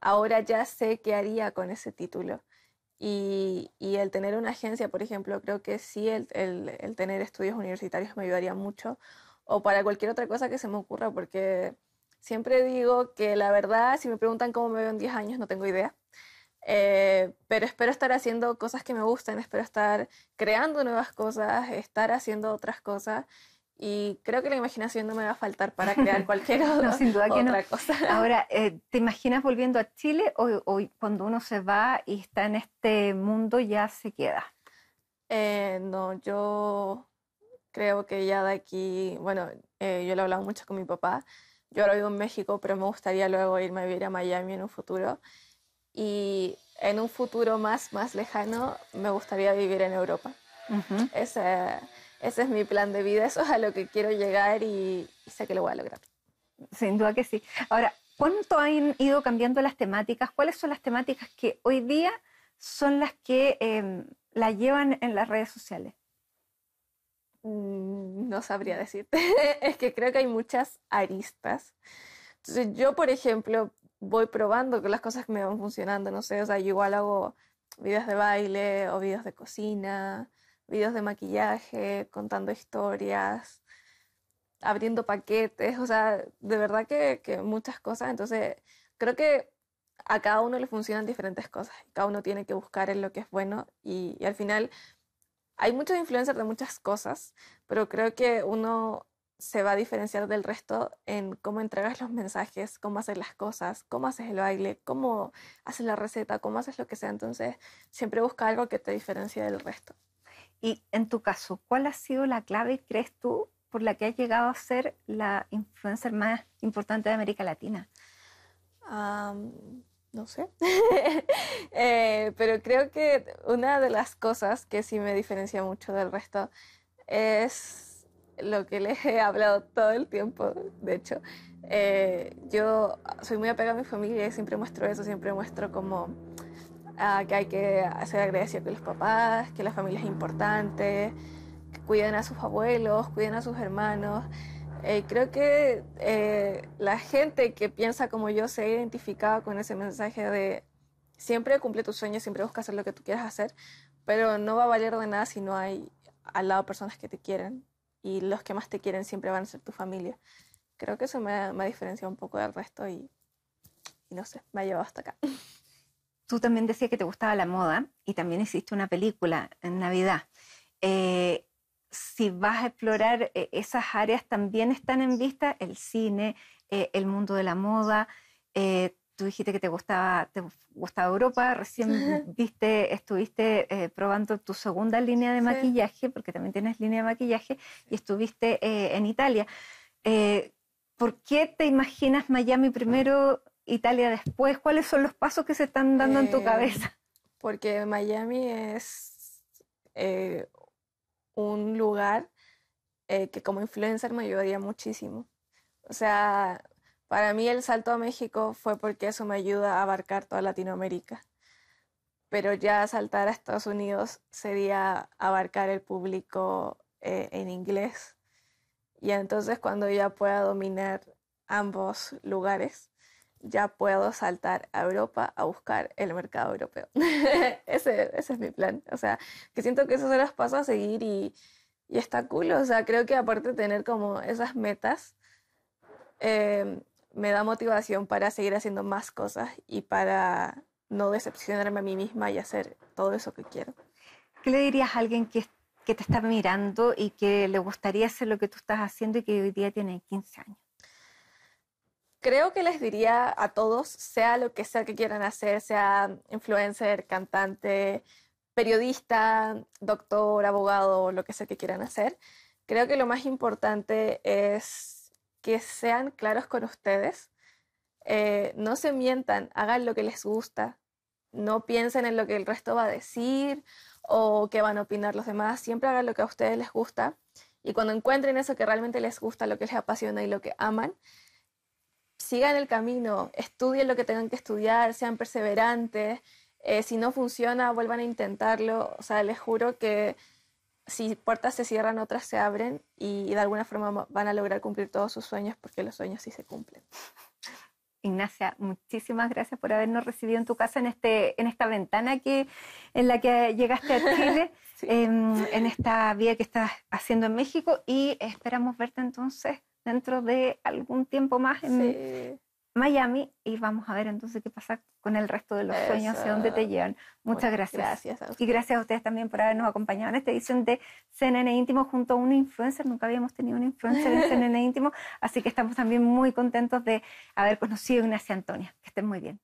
ahora ya sé qué haría con ese título. Y, y el tener una agencia, por ejemplo, creo que sí, el, el, el tener estudios universitarios me ayudaría mucho o para cualquier otra cosa que se me ocurra porque Siempre digo que la verdad, si me preguntan cómo me veo en 10 años, no tengo idea. Eh, pero espero estar haciendo cosas que me gustan, espero estar creando nuevas cosas, estar haciendo otras cosas. Y creo que la imaginación no me va a faltar para crear [laughs] cualquier no, otra, sin duda que no. cosa. Ahora, [laughs] eh, ¿te imaginas volviendo a Chile o, cuando uno se va y está en este mundo ya se queda? Eh, no, yo creo que ya de aquí, bueno, yo lo he hablado mucho con mi papá, yo ahora vivo en México, pero me gustaría luego irme a vivir a Miami en un futuro. Y en un futuro más, más lejano, me gustaría vivir en Europa. ese, ese, es mi plan de vida, eso es a lo que quiero llegar y, sé que lo voy a lograr. Sin duda que sí. Ahora, ¿cuánto han ido cambiando las temáticas? ¿Cuáles son las temáticas que hoy día son las que las em, la llevan en las redes sociales? Mm, no sabría decirte. [laughs] es que creo que hay muchas aristas. Entonces, yo, por ejemplo, voy probando con las cosas que me van funcionando. No sé, o sea, yo igual hago videos de baile o videos de cocina, videos de maquillaje, contando historias, abriendo paquetes. O sea, de verdad que, muchas cosas. Entonces, creo que a cada uno le funcionan diferentes cosas. Cada uno tiene que buscar en lo que es bueno y al final hay muchos influencers de muchas cosas, pero creo que uno se va a diferenciar del resto en cómo entregas los mensajes, cómo haces las cosas, cómo haces el baile, cómo haces la receta, cómo haces lo que sea. Entonces, siempre busca algo que te diferencie del resto. Y en tu caso, ¿cuál ha sido la clave, crees tú, por la que has llegado a ser la influencer más importante de América Latina? no sé. [laughs] Eh, pero creo que una de las cosas que sí me diferencia mucho del resto es lo que les he hablado todo el tiempo, de hecho. Eh, yo soy muy apegada a mi familia y siempre muestro eso, siempre muestro como ah, que hay que hacer agradecido con los papás, que la familia es importante, que cuiden a sus abuelos, cuiden a sus hermanos. Eh, creo que eh, la gente que piensa como yo se ha identificado con ese mensaje de siempre cumple tus sueños, siempre busca hacer lo que tú quieras hacer, pero no va a valer de nada si no hay al lado personas que te quieren y los que más te quieren siempre van a ser tu familia. Creo que eso me, ha diferencia un poco del resto y, no sé, me ha llevado hasta acá. Tú también decías que te gustaba la moda y también hiciste una película en Navidad. Eh, si vas a explorar eh, esas áreas, también están en vista el cine, eh, el mundo de la moda. Eh, tú dijiste que te gustaba, te gustaba Europa, recién viste, estuviste probando tu segunda línea de maquillaje, porque también tienes línea de maquillaje, y estuviste en Italia. ¿Por qué te imaginas Miami primero, Italia después? ¿Cuáles son los pasos que se están dando en tu cabeza? Porque Miami es un lugar eh, que como influencer me ayudaría muchísimo. O sea, para mí el salto a México fue porque eso me ayuda a abarcar toda Latinoamérica. Pero ya saltar a Estados Unidos sería abarcar el público eh, en inglés. Y entonces cuando ya pueda dominar ambos lugares, ya puedo saltar a Europa a buscar el mercado europeo. [laughs] ese, ese, es mi plan. O sea, que siento que esos son los pasos a seguir y, y está cool. O sea, creo que aparte de tener como esas metas, em, me da motivación para seguir haciendo más cosas y para no decepcionarme a mí misma y hacer todo eso que quiero. ¿Qué le dirías a alguien que, que te está mirando y que le gustaría hacer lo que tú estás haciendo y que hoy día tiene 15 años? creo que les diría a todos, sea lo que sea que quieran hacer, sea influencer, cantante, periodista, doctor, abogado, lo que sea que quieran hacer, creo que lo más importante es que sean claros con ustedes, eh, no se mientan, hagan lo que les gusta, no piensen en lo que el resto va a decir o qué van a opinar los demás, siempre hagan lo que a ustedes les gusta y cuando encuentren eso que realmente les gusta, lo que les apasiona y lo que aman, sigan el camino, estudien lo que tengan que estudiar, sean perseverantes. Eh, si no funciona, vuelvan a intentarlo. O sea, les juro que si puertas se cierran, otras se abren y, de alguna forma van a lograr cumplir todos sus sueños porque los sueños sí se cumplen. Ignacia, muchísimas gracias por habernos recibido en tu casa en, este, en esta ventana que, en la que llegaste a Chile, [laughs] en, em, en esta vía que estás haciendo en México y esperamos verte entonces dentro de algún tiempo más en Miami y vamos a ver entonces qué pasa con el resto de los sueños hacia dónde te llevan. Muchas gracias. gracias y gracias a ustedes también por habernos acompañado en esta edición de CNN Íntimo junto a una influencer. Nunca habíamos tenido una influencer en [laughs] CNN Íntimo, así que estamos también muy contentos de haber conocido a Ignacia Antonia. Que estén muy bien.